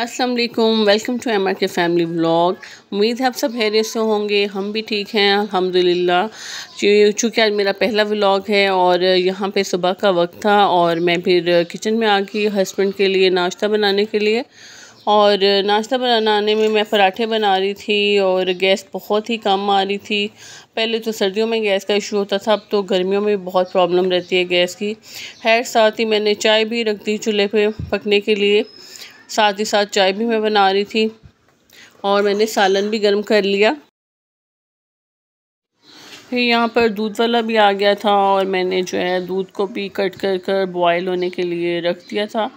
अस्सलाम welcome to M R K family blog उम्मीद है आप सब हैरियत से होंगे हम भी ठीक हैं अलहमदिल्ला चूँकि आज मेरा पहला व्लॉग है और यहाँ पे सुबह का वक्त था और मैं फिर किचन में आ गई हस्बैंड के लिए नाश्ता बनाने के लिए और नाश्ता बनाने में मैं पराठे बना रही थी और गैस बहुत ही कम आ रही थी पहले तो सर्दियों में गैस का इशू होता था अब तो गर्मियों में बहुत प्रॉब्लम रहती है गैस की है साथ ही मैंने चाय भी रख दी चूल्हे पर पकने के लिए साथ ही साथ चाय भी मैं बना रही थी और मैंने सालन भी गर्म कर लिया फिर यहाँ पर दूध वाला भी आ गया था और मैंने जो है दूध को भी कट कर कर बॉयल होने के लिए रख दिया था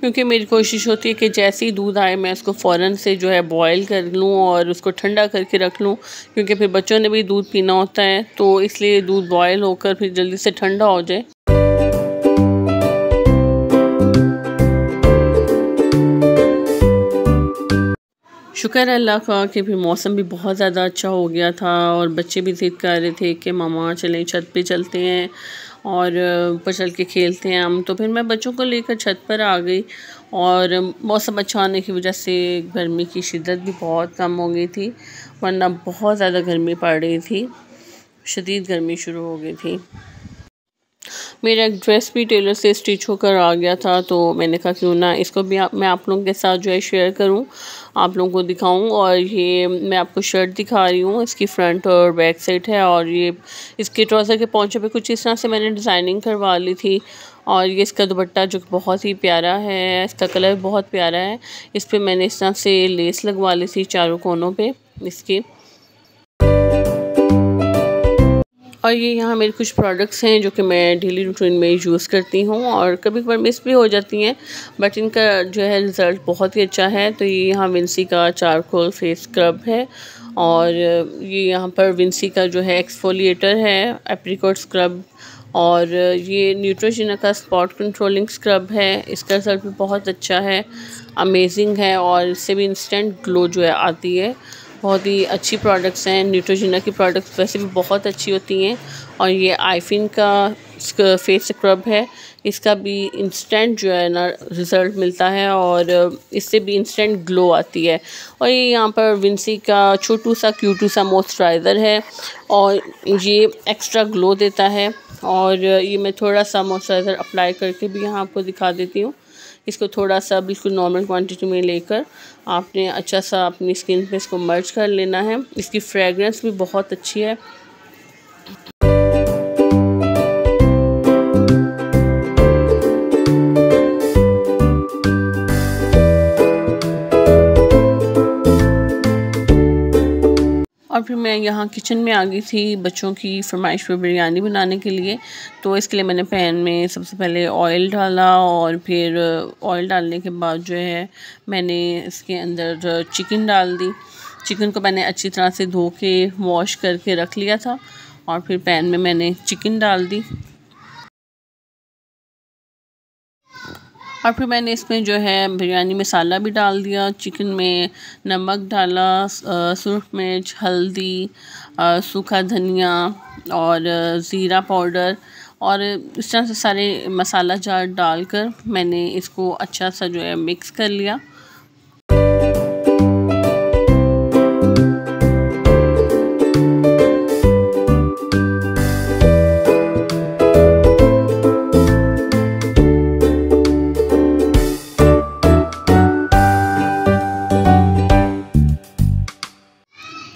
क्योंकि मेरी कोशिश होती है कि जैसे ही दूध आए मैं उसको फ़ौरन से जो है बॉयल कर लूँ और उसको ठंडा करके रख लूँ क्योंकि फिर बच्चों ने भी दूध पीना होता है तो इसलिए दूध बॉयल होकर फिर जल्दी से ठंडा हो जाए शुक्र है अल्लाह का कि भी मौसम भी बहुत ज़्यादा अच्छा हो गया था और बच्चे भी जिद कर रहे थे कि मामा चलें छत पे चलते हैं और ऊपर चल के खेलते हैं हम तो फिर मैं बच्चों को लेकर छत पर आ गई और मौसम अच्छा होने की वजह से गर्मी की शिद्दत भी बहुत कम हो गई थी वरना बहुत ज़्यादा गर्मी पड़ रही थी शदीद गर्मी शुरू हो गई थी मेरा एक ड्रेस भी टेलर से स्टिच होकर आ गया था तो मैंने कहा क्यों ना इसको भी आ, मैं आप लोगों के साथ जो है शेयर करूं आप लोगों को दिखाऊं और ये मैं आपको शर्ट दिखा रही हूँ इसकी फ्रंट और बैक साइड है और ये इसके ट्राउज़र के पहुँचे पे कुछ इस तरह से मैंने डिज़ाइनिंग करवा ली थी और ये इसका दुपट्टा जो बहुत ही प्यारा है इसका कलर बहुत प्यारा है इस पर मैंने इस तरह से लेस लगवा ली थी चारों कोनों पर इसकी और ये यहाँ मेरे कुछ प्रोडक्ट्स हैं जो कि मैं डेली रूटीन में यूज़ करती हूँ और कभी कभार मिस भी हो जाती हैं बट इनका जो है रिज़ल्ट बहुत ही अच्छा है तो ये यहाँ विंसी का चारकोल फेस स्क्रब है और ये यहाँ पर विंसी का जो है एक्सफोलिएटर है एप्रिकोट स्क्रब और ये न्यूट्रोजिना का स्पॉट कंट्रोलिंग स्क्रब है इसका रिज़ल्ट भी बहुत अच्छा है अमेजिंग है और इससे भी इंस्टेंट ग्लो जो है आती है बहुत ही अच्छी प्रोडक्ट्स हैं न्यूट्रोजिना की प्रोडक्ट्स वैसे भी बहुत अच्छी होती हैं और ये आईफिन का फेस स्क्रब है इसका भी इंस्टेंट जो है ना रिज़ल्ट मिलता है और इससे भी इंस्टेंट ग्लो आती है और ये यहाँ पर विंसी का छोटू सा क्यूटू सा मॉइस्चराइज़र है और ये एक्स्ट्रा ग्लो देता है और ये मैं थोड़ा सा मॉइस्चराइज़र अप्लाई करके भी यहाँ आपको दिखा देती हूँ इसको थोड़ा सा बिल्कुल नॉर्मल क्वांटिटी में लेकर आपने अच्छा सा अपनी स्किन पे इसको मर्ज कर लेना है इसकी फ्रेगरेंस भी बहुत अच्छी है और फिर मैं यहाँ किचन में आ गई थी बच्चों की फरमाइश पर बिरयानी बनाने के लिए तो इसके लिए मैंने पैन में सबसे पहले ऑयल डाला और फिर ऑयल डालने के बाद जो है मैंने इसके अंदर चिकन डाल दी चिकन को मैंने अच्छी तरह से धो के वॉश करके रख लिया था और फिर पैन में मैंने चिकन डाल दी और फिर मैंने इसमें जो है बिरयानी मसाला भी डाल दिया चिकन में नमक डाला सूर्ख मिर्च हल्दी सूखा धनिया और ज़ीरा पाउडर और इस तरह से सारे मसाला जार डालकर मैंने इसको अच्छा सा जो है मिक्स कर लिया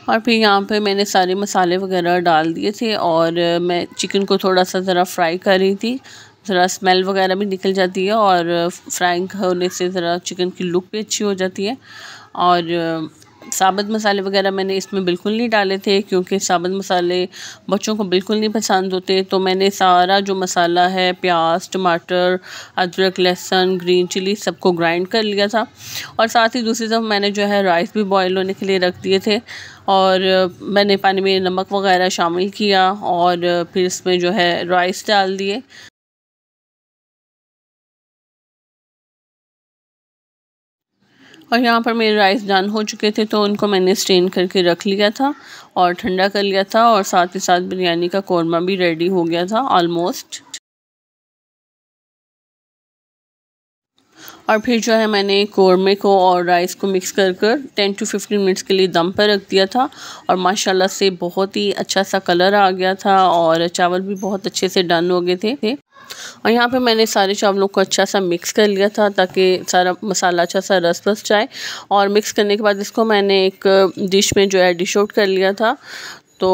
और फिर यहाँ पे मैंने सारे मसाले वगैरह डाल दिए थे और मैं चिकन को थोड़ा सा ज़रा फ्राई कर रही थी ज़रा स्मेल वगैरह भी निकल जाती है और फ्राइंग होने से ज़रा चिकन की लुक भी अच्छी हो जाती है और साबुत मसाले वगैरह मैंने इसमें बिल्कुल नहीं डाले थे क्योंकि साबुत मसाले बच्चों को बिल्कुल नहीं पसंद होते तो मैंने सारा जो मसाला है प्याज टमाटर अदरक लहसुन ग्रीन चिली सबको ग्राइंड कर लिया था और साथ ही दूसरी तरफ मैंने जो है राइस भी बॉयल होने के लिए रख दिए थे और मैंने पानी में नमक वगैरह शामिल किया और फिर इसमें जो है राइस डाल दिए और यहाँ पर मेरे राइस डन हो चुके थे तो उनको मैंने स्टेन करके रख लिया था और ठंडा कर लिया था और साथ ही साथ बिरयानी का कौरमा भी रेडी हो गया था ऑलमोस्ट और फिर जो है मैंने कौरमे को और राइस को मिक्स कर कर टेन टू फिफ्टीन मिनट्स के लिए दम पर रख दिया था और माशाल्लाह से बहुत ही अच्छा सा कलर आ गया था और चावल भी बहुत अच्छे से डन हो गए थे और यहाँ पे मैंने सारे चावलों को अच्छा सा मिक्स कर लिया था ताकि सारा मसाला अच्छा सा रस बस जाए और मिक्स करने के बाद इसको मैंने एक डिश में जो है डिश आउट कर लिया था तो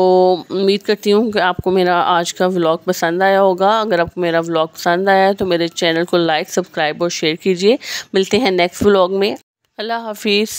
उम्मीद करती हूँ कि आपको मेरा आज का व्लॉग पसंद आया होगा अगर आपको मेरा व्लॉग पसंद आया है तो मेरे चैनल को लाइक सब्सक्राइब और शेयर कीजिए मिलते हैं नेक्स्ट व्लॉग में अल्लाह हाफिज़